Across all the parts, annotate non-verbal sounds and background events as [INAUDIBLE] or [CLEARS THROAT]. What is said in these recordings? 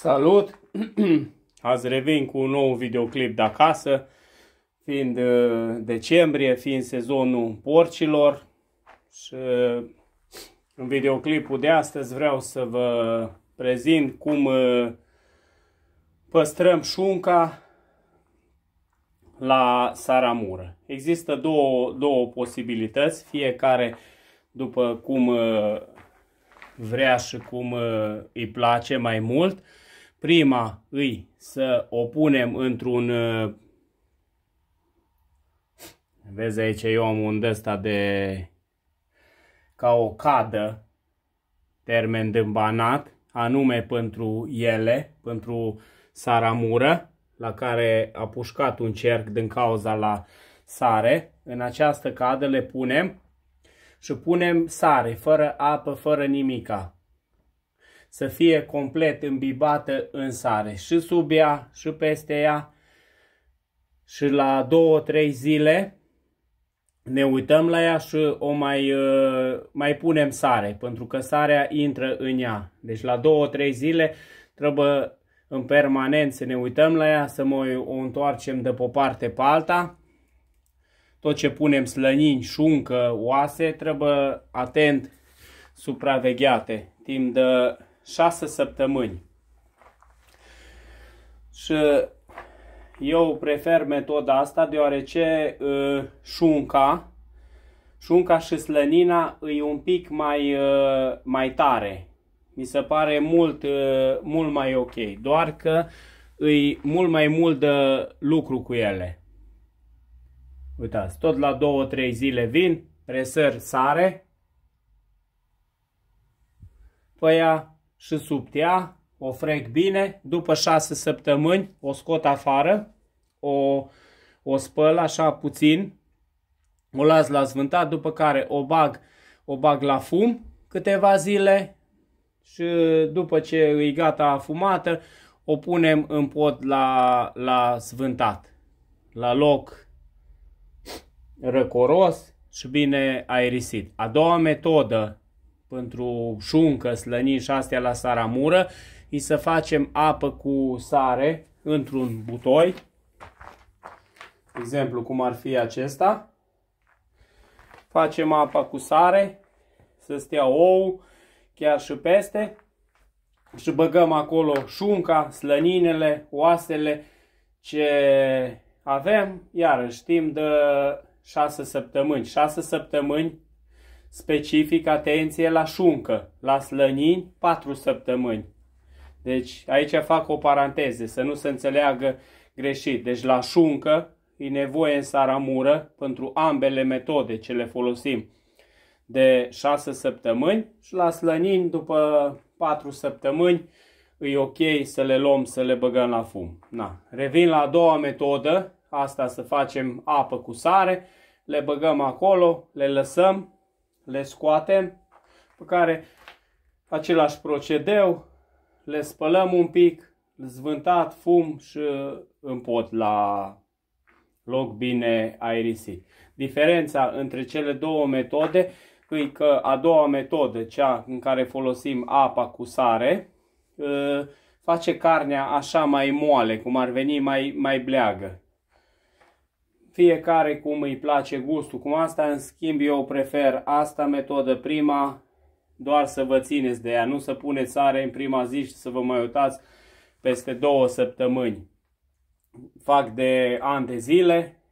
Salut! [CLEARS THROAT] Azi revin cu un nou videoclip de acasă, fiind uh, decembrie, fiind sezonul porcilor și uh, în videoclipul de astăzi vreau să vă prezint cum uh, păstrăm șunca la saramură. Există două, două posibilități, fiecare după cum vrea și cum îi place mai mult. Prima îi să o punem într-un... Uh, vezi aici eu am un ăsta de... ca o cadă, termen de banat, anume pentru ele, pentru saramură, la care a pușcat un cerc din cauza la sare. În această cadă le punem și punem sare, fără apă, fără nimica să fie complet îmbibată în sare și sub ea și peste ea și la 2-3 zile ne uităm la ea și o mai, uh, mai punem sare, pentru că sarea intră în ea. Deci la 2-3 zile trebuie în permanent să ne uităm la ea, să mai o întoarcem de pe o parte pe alta. Tot ce punem slănini, șuncă, oase, trebuie atent supravegheate timp de șase săptămâni. Și eu prefer metoda asta deoarece ă, șunca, șunca și slănina e un pic mai, ă, mai tare. Mi se pare mult, ă, mult mai ok, doar că e mult mai mult de lucru cu ele. Uitați, tot la 2-3 zile vin, presări sare, păia și subtea, o frec bine, după 6 săptămâni o scot afară, o, o spăl așa puțin, o las la zvântat, după care o bag, o bag la fum câteva zile și după ce e gata fumată, o punem în pot la, la zvântat, la loc răcoros și bine aerisit. A doua metodă pentru șuncă, slănin și astea la saramură, îi să facem apă cu sare într-un butoi, exemplu cum ar fi acesta. Facem apa cu sare, să stea ou, chiar și peste și băgăm acolo șunca, slăninele, oasele ce avem, iarăși timp de 6 săptămâni. 6 săptămâni specific atenție la șuncă, la slănini 4 săptămâni. Deci aici fac o paranteză, să nu se înțeleagă greșit. Deci la șuncă e nevoie în saramură pentru ambele metode ce le folosim de 6 săptămâni și la slănini după 4 săptămâni e ok să le luăm, să le băgăm la fum. Na. Revin la a doua metodă, asta să facem apă cu sare, le băgăm acolo, le lăsăm le scoatem, pe care același procedeu, le spălăm un pic, zvântat, fum și în pot la loc bine aerisit. Diferența între cele două metode e că a doua metodă, cea în care folosim apa cu sare, ă, face carnea așa mai moale, cum ar veni mai, mai bleagă fiecare cum îi place gustul, cum asta în schimb eu prefer asta metodă prima, doar să vă țineți de ea, nu să puneți sare în prima zi și să vă mai uitați peste două săptămâni. Fac de ani de zile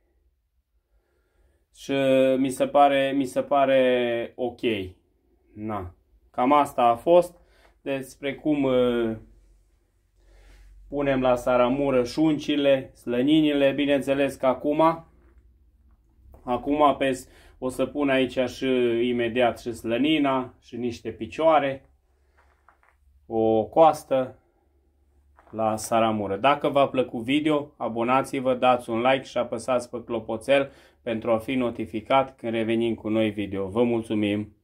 și mi se pare, mi se pare ok. Na. Cam asta a fost despre cum uh, Punem la saramură șuncile, slăninile, bineînțeles că acum, acum pe, o să pun aici și imediat și slănina și niște picioare, o coastă la saramură. Dacă v-a plăcut video, abonați-vă, dați un like și apăsați pe clopoțel pentru a fi notificat când revenim cu noi video. Vă mulțumim!